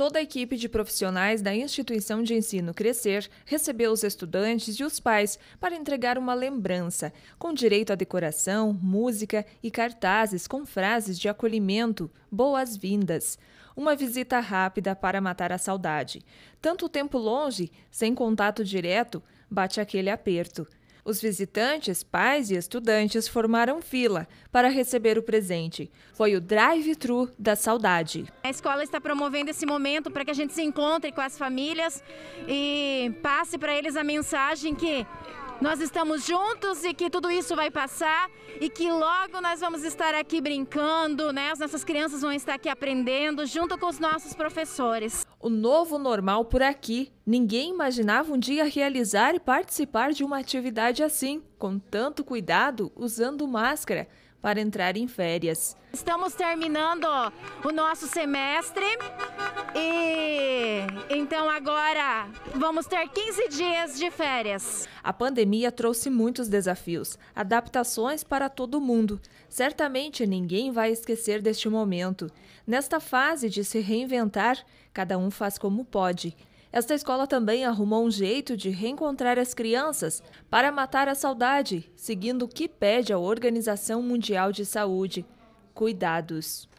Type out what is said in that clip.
Toda a equipe de profissionais da instituição de ensino Crescer recebeu os estudantes e os pais para entregar uma lembrança, com direito a decoração, música e cartazes com frases de acolhimento, boas-vindas. Uma visita rápida para matar a saudade. Tanto tempo longe, sem contato direto, bate aquele aperto. Os visitantes, pais e estudantes formaram fila para receber o presente. Foi o drive-thru da saudade. A escola está promovendo esse momento para que a gente se encontre com as famílias e passe para eles a mensagem que nós estamos juntos e que tudo isso vai passar e que logo nós vamos estar aqui brincando, né? As nossas crianças vão estar aqui aprendendo junto com os nossos professores. O novo normal por aqui, ninguém imaginava um dia realizar e participar de uma atividade assim, com tanto cuidado, usando máscara para entrar em férias. Estamos terminando o nosso semestre e então agora vamos ter 15 dias de férias. A pandemia trouxe muitos desafios, adaptações para todo mundo. Certamente ninguém vai esquecer deste momento. Nesta fase de se reinventar, cada um faz como pode. Esta escola também arrumou um jeito de reencontrar as crianças para matar a saudade, seguindo o que pede a Organização Mundial de Saúde: cuidados.